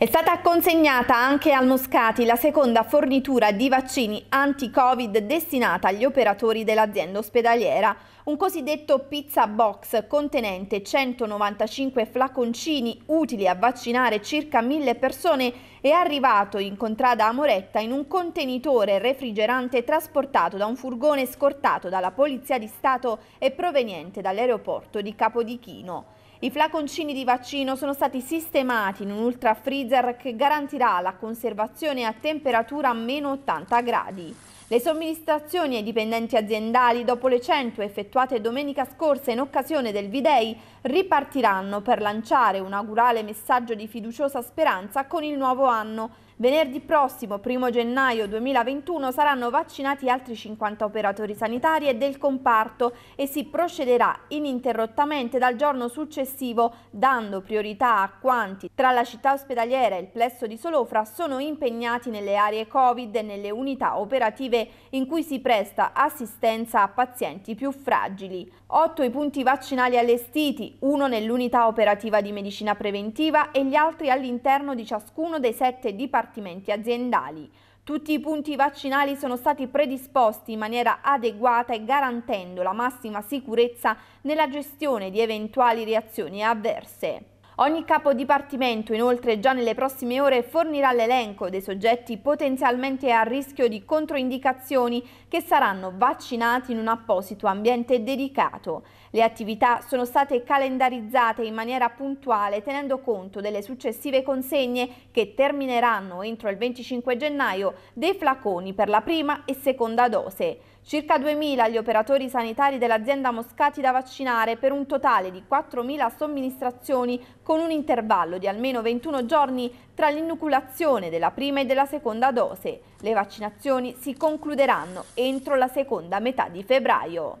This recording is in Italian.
È stata consegnata anche al Moscati la seconda fornitura di vaccini anti-Covid destinata agli operatori dell'azienda ospedaliera, un cosiddetto pizza box contenente 195 flaconcini utili a vaccinare circa 1000 persone è arrivato in contrada Amoretta in un contenitore refrigerante trasportato da un furgone scortato dalla Polizia di Stato e proveniente dall'aeroporto di Capodichino. I flaconcini di vaccino sono stati sistemati in un ultra freezer che garantirà la conservazione a temperatura a meno 80 gradi. Le somministrazioni ai dipendenti aziendali, dopo le 100 effettuate domenica scorsa in occasione del V-Day, ripartiranno per lanciare un augurale messaggio di fiduciosa speranza con il nuovo anno, Venerdì prossimo, 1 gennaio 2021, saranno vaccinati altri 50 operatori sanitari e del comparto e si procederà ininterrottamente dal giorno successivo, dando priorità a quanti tra la città ospedaliera e il plesso di Solofra sono impegnati nelle aree Covid e nelle unità operative in cui si presta assistenza a pazienti più fragili. 8 i punti vaccinali allestiti, uno nell'unità operativa di medicina preventiva e gli altri all'interno di ciascuno dei sette dipartimenti dipartimenti aziendali. Tutti i punti vaccinali sono stati predisposti in maniera adeguata e garantendo la massima sicurezza nella gestione di eventuali reazioni avverse. Ogni capo dipartimento inoltre già nelle prossime ore fornirà l'elenco dei soggetti potenzialmente a rischio di controindicazioni che saranno vaccinati in un apposito ambiente dedicato. Le attività sono state calendarizzate in maniera puntuale tenendo conto delle successive consegne che termineranno entro il 25 gennaio dei flaconi per la prima e seconda dose. Circa 2.000 gli operatori sanitari dell'azienda Moscati da vaccinare per un totale di 4.000 somministrazioni con un intervallo di almeno 21 giorni tra l'inoculazione della prima e della seconda dose. Le vaccinazioni si concluderanno entro la seconda metà di febbraio.